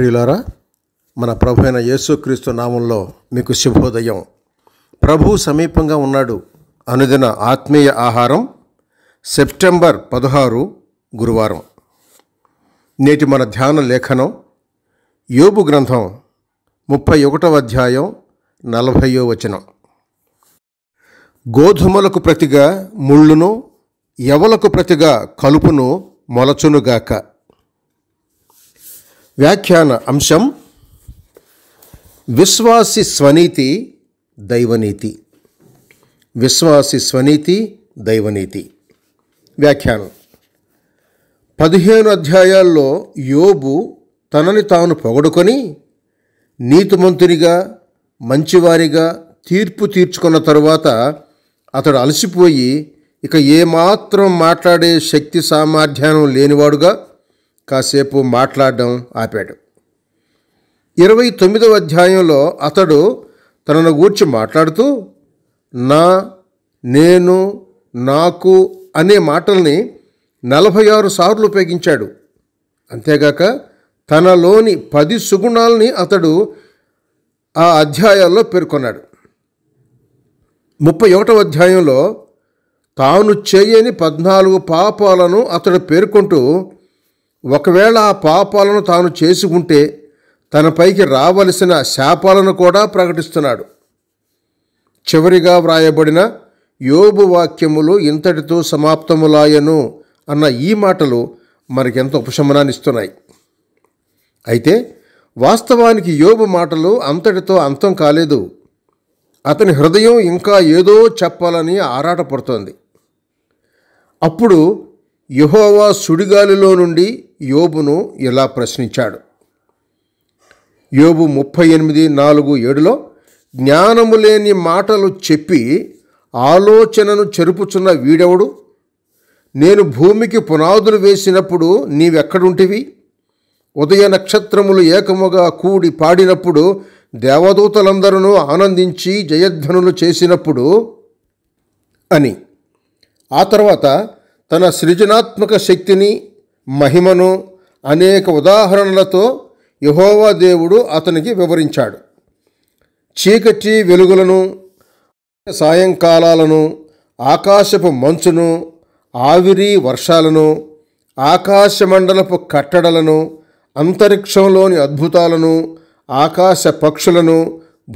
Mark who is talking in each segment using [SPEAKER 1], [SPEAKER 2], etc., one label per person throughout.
[SPEAKER 1] ప్రియులారా మన ప్రభు అయిన యేసుక్రీస్తు నామంలో మీకు శుభోదయం ప్రభు సమీపంగా ఉన్నాడు అనుదిన ఆత్మీయ ఆహారం సెప్టెంబర్ పదహారు గురువారం నేటి మన ధ్యాన లేఖనం యోబు గ్రంథం ముప్పై ఒకటవ అధ్యాయం నలభయో వచనం గోధుమలకు ప్రతిగా ముళ్ళును ఎవలకు ప్రతిగా కలుపును మొలచునుగాక వ్యాఖ్యాన అంశం విశ్వాసి స్వనీతి దైవనీతి విశ్వాసి స్వనీతి దైవనీతి వ్యాఖ్యానం పదిహేను అధ్యాయాల్లో యోబు తనని తాను పొగడుకొని నీతిమంతునిగా మంచివారిగా తీర్పు తీర్చుకున్న తరువాత అతడు అలసిపోయి ఇక ఏమాత్రం మాట్లాడే శక్తి సామర్థ్యానం లేనివాడుగా కాసేపు మాట్లాడడం ఆపాడు ఇరవై తొమ్మిదవ అధ్యాయంలో అతడు తనను గూర్చి మాట్లాడుతూ నా నేను నాకు అనే మాటల్ని నలభై ఆరు సార్లు ఉపయోగించాడు అంతేగాక తనలోని పది సుగుణాలని అతడు ఆ అధ్యాయాల్లో పేర్కొన్నాడు ముప్పై ఒకటవ అధ్యాయంలో తాను చేయని పద్నాలుగు పాపాలను అతడు పేర్కొంటూ ఒకవేళ ఆ పాపాలను తాను చేసి ఉంటే తనపైకి రావలసిన శాపాలను కూడా ప్రకటిస్తున్నాడు చివరిగా వ్రాయబడిన యోబు వాక్యములు ఇంతటితో సమాప్తములాయను అన్న ఈ మాటలు మనకెంత ఉపశమనాన్నిస్తున్నాయి అయితే వాస్తవానికి యోబు మాటలు అంతటితో అంతం కాలేదు అతని హృదయం ఇంకా ఏదో చెప్పాలని ఆరాటపడుతోంది అప్పుడు యహోవా సుడిగాలిలో నుండి యోబును ఇలా ప్రశ్నించాడు యోబు ముప్పై ఎనిమిది నాలుగు ఏడులో జ్ఞానము లేని మాటలు చెప్పి ఆలోచనను చెరుపుచున్న వీడెవడు నేను భూమికి పునాదులు వేసినప్పుడు నీవెక్కడుంటివి ఉదయ నక్షత్రములు ఏకముగా కూడి పాడినప్పుడు దేవదూతలందరూ ఆనందించి జయధ్వనులు చేసినప్పుడు అని ఆ తర్వాత తన సృజనాత్మక శక్తిని మహిమను అనేక ఉదాహరణలతో యహోవా దేవుడు అతనికి వివరించాడు చీకటి వెలుగులను సాయంకాలాలను ఆకాశపు మంచును ఆవిరి వర్షాలను ఆకాశమండలపు కట్టడలను అంతరిక్షంలోని అద్భుతాలను ఆకాశ పక్షులను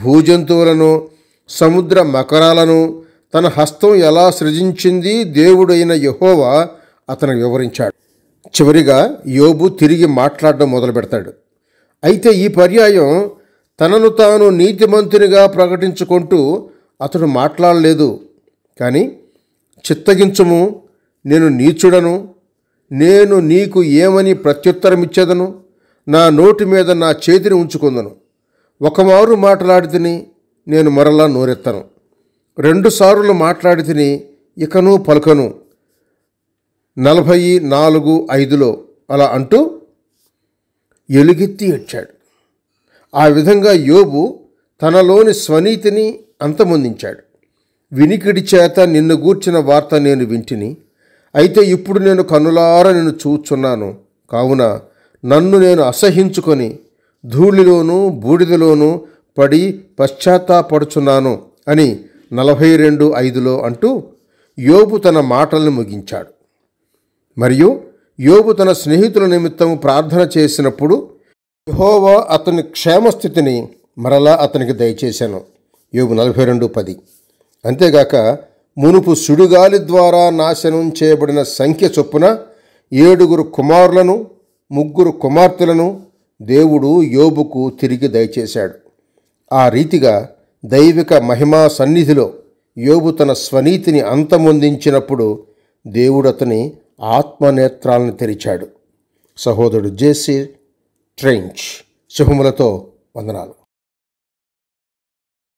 [SPEAKER 1] భూజంతువులను సముద్ర మకరాలను తన హస్తం ఎలా సృజించింది దేవుడైన యహోవా అతను వివరించాడు చివరిగా యోబు తిరిగి మాట్లాడడం మొదలు పెడతాడు అయితే ఈ పర్యాయం తనను తాను నీతిమంతునిగా ప్రకటించుకుంటూ అతడు మాట్లాడలేదు కానీ చిత్తగించము నేను నీచుడను నేను నీకు ఏమని ప్రత్యుత్తరం ఇచ్చేదను నా నోటి మీద నా చేతిని ఉంచుకుందను ఒకమారు మాట్లాడితిని నేను మరలా నోరెత్తను సార్లు మాట్లాడితిని ఇకను పలుకను నలభై నాలుగు ఐదులో అలా అంటూ ఎలుగెత్తి వచ్చాడు ఆ విధంగా యోబు తనలోని స్వనీతిని అంతమొందించాడు వినికిడి చేత నిన్ను గూర్చిన వార్త నేను వింటిని అయితే ఇప్పుడు నేను కన్నులార నిన్ను చూచున్నాను కావున నన్ను నేను అసహించుకొని ధూళిలోనూ బూడిదలోనూ పడి పశ్చాత్తాపడుచున్నాను అని నలభై రెండు ఐదులో అంటూ యోబు తన మాటలను ముగించాడు మరియు యోబు తన స్నేహితుల నిమిత్తం ప్రార్థన చేసినప్పుడు యహోవా అతని క్షేమస్థితిని మరలా అతనికి దయచేశాను యోగు నలభై రెండు పది అంతేగాక మునుపు సుడిగాలి ద్వారా నాశనం చేయబడిన సంఖ్య చొప్పున ఏడుగురు కుమారులను ముగ్గురు కుమార్తెలను దేవుడు యోబుకు తిరిగి దయచేశాడు ఆ రీతిగా దైవిక మహిమా సన్నిధిలో యోబు తన స్వనీతిని అంతమొందించినప్పుడు దేవుడు అతని ఆత్మనేత్రాలను తెరిచాడు సహోదరుడు జేసీ ట్రెంచ్ శుభములతో వందనాలు